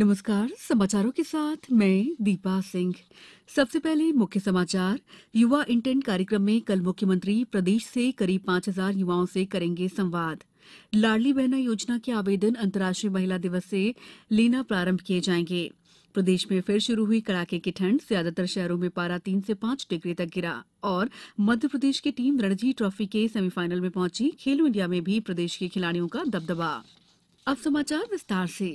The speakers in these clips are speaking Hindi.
नमस्कार समाचारों के साथ मैं दीपा सिंह सबसे पहले मुख्य समाचार युवा इंटेंट कार्यक्रम में कल मुख्यमंत्री प्रदेश से करीब 5000 हजार युवाओं से करेंगे संवाद लाडली बहना योजना के आवेदन अंतर्राष्ट्रीय महिला दिवस से लेना प्रारंभ किए जाएंगे प्रदेश में फिर शुरू हुई कड़ाके की ठंड ज्यादातर शहरों में पारा तीन से पांच डिग्री तक गिरा और मध्य प्रदेश की टीम रणजी ट्रॉफी के सेमीफाइनल में पहुंची खेलो इंडिया में भी प्रदेश के खिलाड़ियों का दबदबा अब समाचार विस्तार से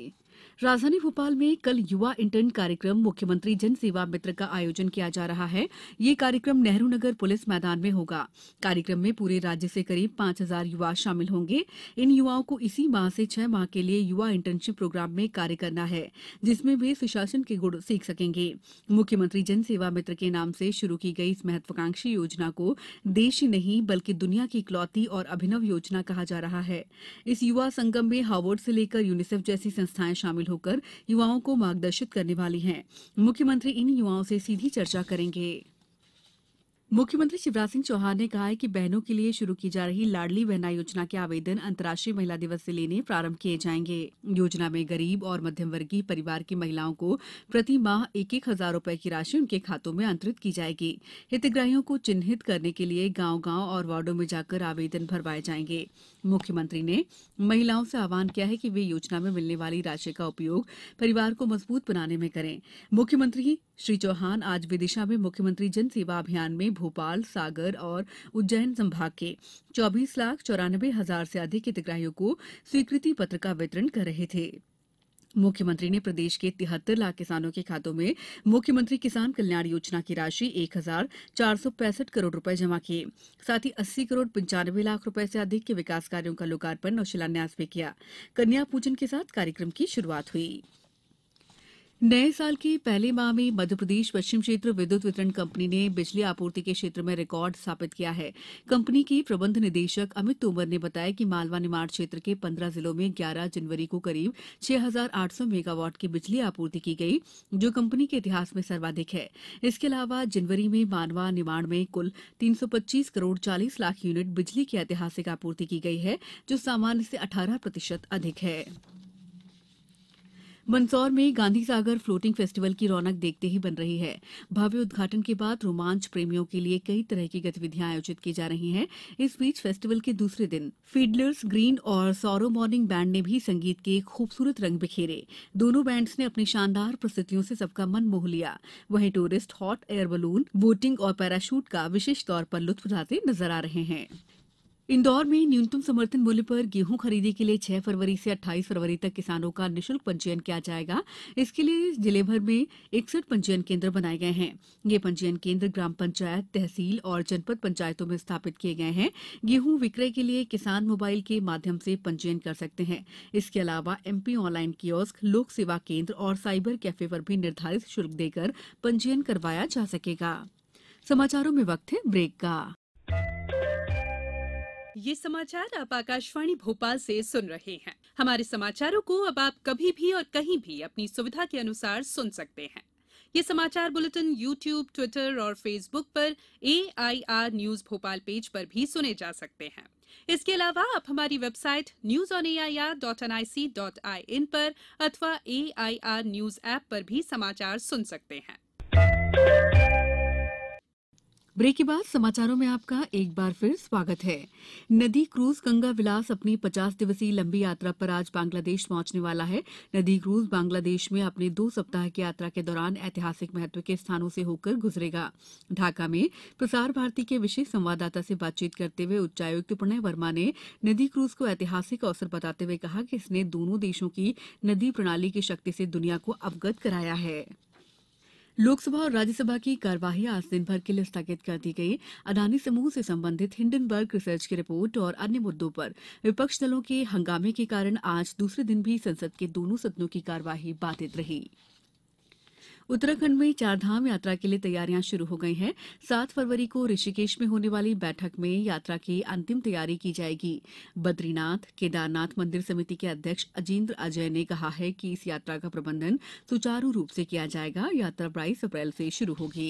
राजधानी भोपाल में कल युवा इंटर्न कार्यक्रम मुख्यमंत्री जन सेवा मित्र का आयोजन किया जा रहा है ये कार्यक्रम नेहरू नगर पुलिस मैदान में होगा कार्यक्रम में पूरे राज्य से करीब पांच हजार युवा शामिल होंगे इन युवाओं को इसी माह से छह माह के लिए युवा इंटर्नशिप प्रोग्राम में कार्य करना है जिसमें वे सुशासन के गुण सीख सकेंगे मुख्यमंत्री जन सेवा मित्र के नाम से शुरू की गई इस महत्वाकांक्षी योजना को देश ही नहीं बल्कि दुनिया की इकलौती और अभिनव योजना कहा जा रहा है इस युवा संगम में हार्वर्ड से लेकर यूनिसेफ जैसी संस्थाएं शामिल शामिल होकर युवाओं को मार्गदर्शित करने वाली हैं मुख्यमंत्री इन युवाओं से सीधी चर्चा करेंगे मुख्यमंत्री शिवराज सिंह चौहान ने कहा है कि बहनों के लिए शुरू की जा रही लाडली बहना योजना के आवेदन अंतर्राष्ट्रीय महिला दिवस से लेने प्रारंभ किए जाएंगे योजना में गरीब और मध्यम वर्गीय परिवार की महिलाओं को प्रति माह एक एक हजार रूपये की राशि उनके खातों में अंतरित की जाएगी हितग्राहियों को चिन्हित करने के लिए गाँव गाँव और वार्डो में जाकर आवेदन भरवाए जाएंगे मुख्यमंत्री ने महिलाओं से आह्वान किया है कि वे योजना में मिलने वाली राशि का उपयोग परिवार को मजबूत बनाने में करें मुख्यमंत्री श्री चौहान आज विदिशा में मुख्यमंत्री जन सेवा अभियान में भोपाल सागर और उज्जैन संभाग के चौबीस लाख चौरानबे हजार से अधिक हितग्राहियों को स्वीकृति पत्र का वितरण कर रहे थे मुख्यमंत्री ने प्रदेश के तिहत्तर लाख किसानों के खातों में मुख्यमंत्री किसान कल्याण योजना की राशि एक हजार चार सौ पैंसठ करोड़ रुपए जमा किए साथ ही अस्सी करोड़ पंचानवे लाख रुपए से अधिक के विकास कार्यों का लोकार्पण और शिलान्यास भी किया कन्या पूजन के साथ कार्यक्रम की शुरुआत हुई नए साल के पहले माह में मध्यप्रदेश पश्चिम क्षेत्र विद्युत वितरण कंपनी ने बिजली आपूर्ति के क्षेत्र में रिकॉर्ड स्थापित किया है कंपनी के प्रबंध निदेशक अमित तोमर ने बताया कि मालवा निमाड़ क्षेत्र के 15 जिलों में 11 जनवरी को करीब 6,800 मेगावाट की बिजली आपूर्ति की गई जो कंपनी के इतिहास में सर्वाधिक है इसके अलावा जनवरी में मालवा निमाड़ में कुल तीन करोड़ चालीस लाख यूनिट बिजली की ऐतिहासिक आपूर्ति की गई है जो सामान्य से अठारह प्रतिशत अधिक है मंदसौर में गांधी सागर फ्लोटिंग फेस्टिवल की रौनक देखते ही बन रही है भव्य उद्घाटन के बाद रोमांच प्रेमियों के लिए कई तरह की गतिविधियां आयोजित की जा रही हैं इस बीच फेस्टिवल के दूसरे दिन फीडलर्स ग्रीन और सौरो मॉर्निंग बैंड ने भी संगीत के खूबसूरत रंग बिखेरे दोनों बैंड ने अपनी शानदार प्रस्तुतियों से सबका मन मोह लिया वहीं tourist hot air balloon boating और पैराशूट का विशेष तौर पर लुत्फ उठाते नजर आ रहे हैं इंदौर में न्यूनतम समर्थन मूल्य पर गेहूं खरीदी के लिए छह फरवरी से अट्ठाईस फरवरी तक किसानों का निःशुल्क पंजीयन किया जाएगा इसके लिए जिले भर में इकसठ पंजीयन केंद्र बनाए गए हैं ये पंजीयन केंद्र ग्राम पंचायत तहसील और जनपद पंचायतों में स्थापित किए गए हैं गेहूं विक्रय के लिए किसान मोबाइल के माध्यम से पंजीयन कर सकते हैं इसके अलावा एमपी ऑनलाइन कियोस्क लोक सेवा केंद्र और साइबर कैफे पर भी निर्धारित शुल्क देकर पंजीयन करवाया जा सकेगा समाचारों में वक्त है ब्रेक का ये समाचार आप आकाशवाणी भोपाल से सुन रहे हैं हमारे समाचारों को अब आप कभी भी और कहीं भी अपनी सुविधा के अनुसार सुन सकते हैं ये समाचार बुलेटिन यूट्यूब ट्विटर और फेसबुक पर ए न्यूज भोपाल पेज पर भी सुने जा सकते हैं इसके अलावा आप हमारी website news on A I R dot N I C dot I N पर अथवा A I R news app पर भी समाचार सुन सकते हैं ब्रेक के बाद समाचारों में आपका एक बार फिर स्वागत है नदी क्रूज गंगा विलास अपनी पचास दिवसीय लंबी यात्रा पर आज बांग्लादेश पहुंचने वाला है नदी क्रूज बांग्लादेश में अपने दो सप्ताह की यात्रा के दौरान ऐतिहासिक महत्व के स्थानों से होकर गुजरेगा ढाका में प्रसार भारती के विशेष संवाददाता से बातचीत करते हुए उच्चायुक्त प्रणय वर्मा ने नदी क्रूज को ऐतिहासिक अवसर बताते हुए कहा कि इसने दोनों देशों की नदी प्रणाली की शक्ति से दुनिया को अवगत कराया है लोकसभा और राज्यसभा की कार्यवाही आज दिनभर के लिए स्थगित कर दी गई अडानी समूह से संबंधित हिंडनबर्ग रिसर्च की रिपोर्ट और अन्य मुद्दों पर विपक्ष दलों के हंगामे के कारण आज दूसरे दिन भी संसद के दोनों सदनों की कार्यवाही बाधित रही उत्तराखंड में चारधाम यात्रा के लिए तैयारियां शुरू हो गई हैं सात फरवरी को ऋषिकेश में होने वाली बैठक में यात्रा की अंतिम तैयारी की जाएगी बद्रीनाथ केदारनाथ मंदिर समिति के अध्यक्ष अजेंद्र अजय ने कहा है कि इस यात्रा का प्रबंधन सुचारू रूप से किया जाएगा यात्रा बाईस अप्रैल से शुरू होगी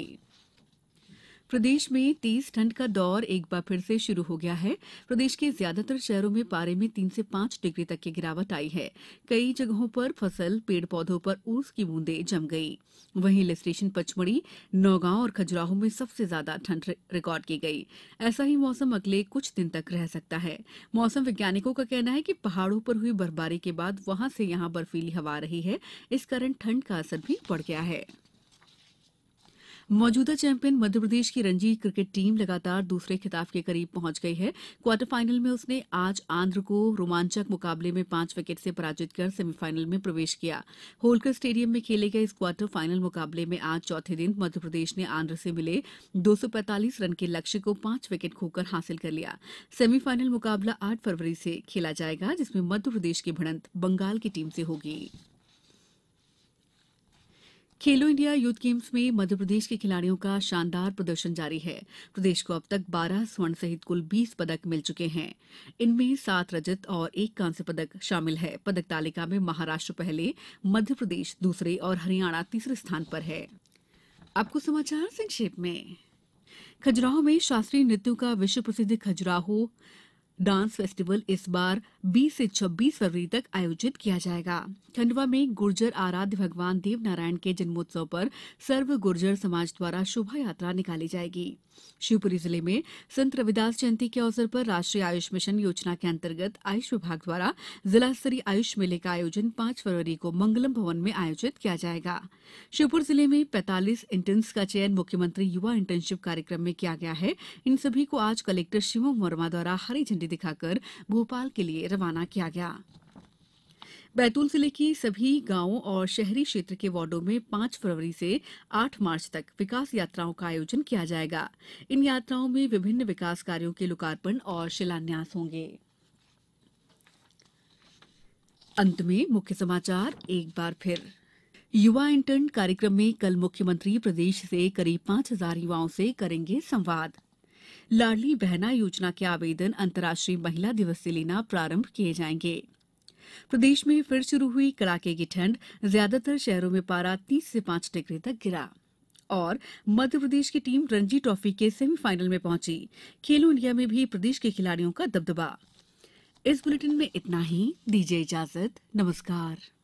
मौसम प्रदेश में तेज ठंड का दौर एक बार फिर से शुरू हो गया है प्रदेश के ज्यादातर शहरों में पारे में तीन से पांच डिग्री तक की गिरावट आई है कई जगहों पर फसल पेड़ पौधों पर ओस की बूंदे जम गई वहीं हिल स्टेशन पचमढ़ी नौगांव और खजुराहो में सबसे ज्यादा ठंड रिकॉर्ड की गई ऐसा ही मौसम अगले कुछ दिन तक रह सकता है मौसम वैज्ञानिकों का कहना है कि पहाड़ों पर हुई बर्फबारी के बाद वहां से यहां बर्फीली हवा रही है इस कारण ठंड का असर भी बढ़ गया है मौजूदा चैंपियन मध्यप्रदेश की रणजी क्रिकेट टीम लगातार दूसरे खिताब के करीब पहुंच गई है क्वार्टर फाइनल में उसने आज आंध्र को रोमांचक मुकाबले में पांच विकेट से पराजित कर सेमीफाइनल में प्रवेश किया होलकर स्टेडियम में खेले गए इस क्वार्टर फाइनल मुकाबले में आज चौथे दिन मध्यप्रदेश ने आंध्र से मिले दो रन के लक्ष्य को पांच विकेट खोकर हासिल कर लिया सेमीफाइनल मुकाबला आठ फरवरी से खेला जाएगा जिसमें मध्यप्रदेश की भिड़ंत बंगाल की टीम से होगी खेलो इंडिया यूथ गेम्स में मध्यप्रदेश के खिलाड़ियों का शानदार प्रदर्शन जारी है प्रदेश को अब तक 12 स्वर्ण सहित कुल 20 पदक मिल चुके हैं इनमें सात रजत और एक कांस्य पदक शामिल है पदक तालिका में महाराष्ट्र पहले मध्य प्रदेश दूसरे और हरियाणा तीसरे स्थान पर है आपको समाचार संक्षेप में खजुराहो में शास्त्रीय नृत्यों का विश्व प्रसिद्ध खजुराहो डांस फेस्टिवल इस बार 20 से 26 फरवरी तक आयोजित किया जाएगा खंडवा में गुर्जर आराध्य भगवान देव नारायण के जन्मोत्सव पर सर्व गुर्जर समाज द्वारा शोभा यात्रा निकाली जाएगी शिवपुरी जिले में संत रविदास जयंती के अवसर पर राष्ट्रीय आयुष मिशन योजना के अंतर्गत आयुष विभाग द्वारा जिला स्तरीय आयुष मेले का आयोजन पांच फरवरी को मंगलम भवन में आयोजित किया जाएगा श्योपुर जिले में पैंतालीस इंटर्न्स का चयन मुख्यमंत्री युवा इंटर्नशिप कार्यक्रम में किया गया है इन सभी को आज कलेक्टर शिवम वर्मा द्वारा हरी झंडी झंडी दिखाकर भोपाल के लिए रवाना किया गया बैतूल जिले के सभी गांवों और शहरी क्षेत्र के वार्डो में पांच फरवरी से आठ मार्च तक विकास यात्राओं का आयोजन किया जाएगा इन यात्राओं में विभिन्न विकास कार्यों के लोकार्पण और शिलान्यास होंगे अंत में मुख्य समाचार एक बार फिर युवा इंटर्न कार्यक्रम में कल मुख्यमंत्री प्रदेश से करीब पांच हजार युवाओं से करेंगे संवाद लाडली बहना योजना के आवेदन अंतर्राष्ट्रीय महिला दिवस से लेना प्रारंभ किए जाएंगे प्रदेश में फिर शुरू हुई कड़ाके की ठंड ज्यादातर शहरों में पारा तीस से पांच डिग्री तक गिरा और मध्य प्रदेश की टीम रणजी ट्रॉफी के सेमीफाइनल में पहुंची खेलो इंडिया में भी प्रदेश के खिलाड़ियों का दबदबा इस बुलेटिन में इतना ही दीजिए इजाजत नमस्कार